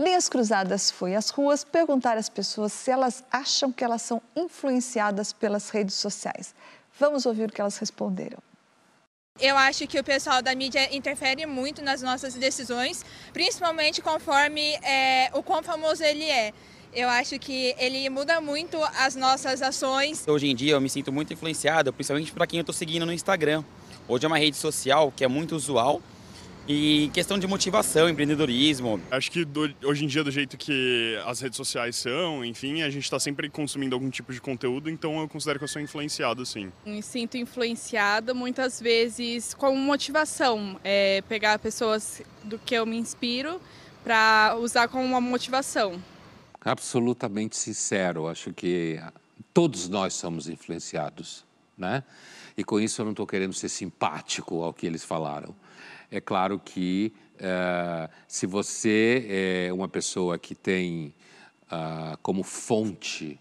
Linhas Cruzadas foi às ruas perguntar às pessoas se elas acham que elas são influenciadas pelas redes sociais. Vamos ouvir o que elas responderam. Eu acho que o pessoal da mídia interfere muito nas nossas decisões, principalmente conforme é, o quão famoso ele é. Eu acho que ele muda muito as nossas ações. Hoje em dia eu me sinto muito influenciado, principalmente para quem eu estou seguindo no Instagram. Hoje é uma rede social que é muito usual e questão de motivação, empreendedorismo. Acho que do, hoje em dia, do jeito que as redes sociais são, enfim, a gente está sempre consumindo algum tipo de conteúdo, então eu considero que eu sou influenciado, sim. Me sinto influenciada muitas vezes com motivação, é, pegar pessoas do que eu me inspiro para usar como uma motivação. Absolutamente sincero, acho que todos nós somos influenciados, né? E com isso eu não estou querendo ser simpático ao que eles falaram. É claro que uh, se você é uma pessoa que tem uh, como fonte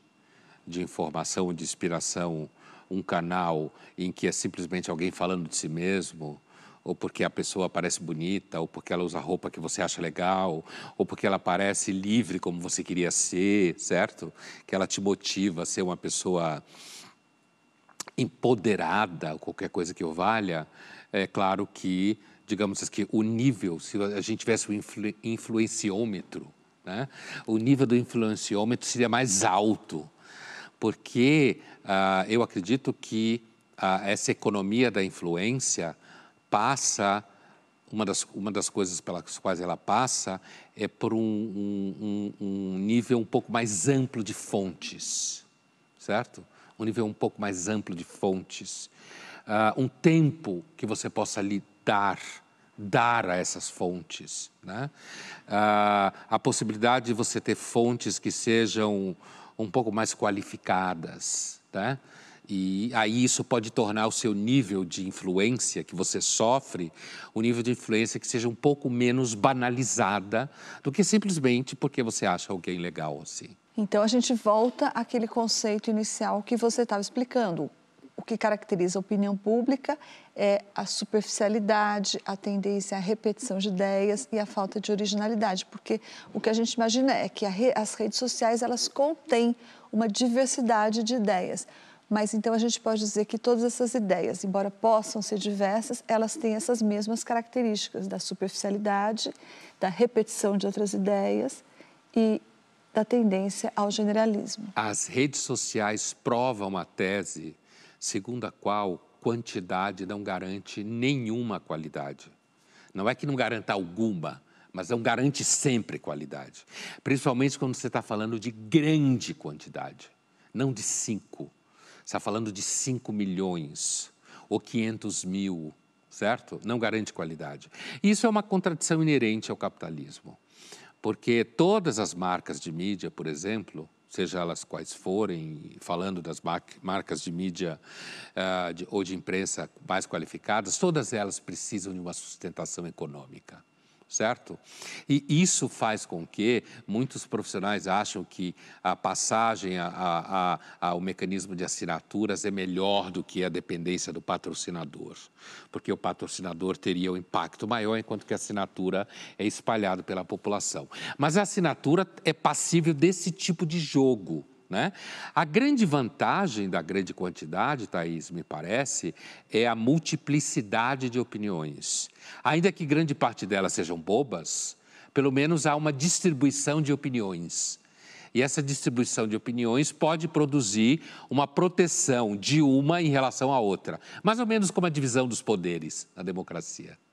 de informação, de inspiração, um canal em que é simplesmente alguém falando de si mesmo, ou porque a pessoa parece bonita, ou porque ela usa roupa que você acha legal, ou porque ela parece livre como você queria ser, certo? Que ela te motiva a ser uma pessoa empoderada, ou qualquer coisa que valha, é claro que digamos assim, o nível, se a gente tivesse o influ, influenciômetro, né? o nível do influenciômetro seria mais alto, porque ah, eu acredito que ah, essa economia da influência passa uma das, uma das coisas pelas quais ela passa é por um, um, um, nível um pouco mais amplo de fontes, certo? Um nível um pouco mais amplo de fontes. Uh, um tempo que você possa li, dar, dar a essas fontes. Né? Ah, a possibilidade de você ter fontes que sejam um pouco mais qualificadas. Né? E aí isso pode tornar o seu nível de influência que você sofre, um nível de influência que seja um pouco menos banalizada do que simplesmente porque você acha alguém legal assim. Então a gente volta àquele conceito inicial que você estava explicando que caracteriza a opinião pública é a superficialidade, a tendência à repetição de ideias e a falta de originalidade, porque o que a gente imagina é que re, as redes sociais elas contêm uma diversidade de ideias. Mas então a gente pode dizer que todas essas ideias, embora possam ser diversas, elas têm essas mesmas características da superficialidade, da repetição de outras ideias e da tendência ao generalismo. As redes sociais provam a tese segundo a qual quantidade não garante nenhuma qualidade. Não é que não garanta alguma, mas não garante sempre qualidade. Principalmente quando você está falando de grande quantidade, não de cinco. Você está falando de cinco milhões ou quinhentos mil, certo? Não garante qualidade. Isso é uma contradição inerente ao capitalismo, porque todas as marcas de mídia, por exemplo, seja elas quais forem, falando das marcas de mídia uh, de, ou de imprensa mais qualificadas, todas elas precisam de uma sustentação econômica certo? E isso faz com que muitos profissionais acham que a passagem a, a, ao mecanismo de assinaturas é melhor do que a dependência do patrocinador, porque o patrocinador teria um impacto maior enquanto que a assinatura é espalhada pela população. Mas a assinatura é passível desse tipo de jogo né? A grande vantagem da grande quantidade, Thaís, me parece, é a multiplicidade de opiniões. Ainda que grande parte delas sejam bobas, pelo menos há uma distribuição de opiniões. E essa distribuição de opiniões pode produzir uma proteção de uma em relação à outra, mais ou menos como a divisão dos poderes na democracia.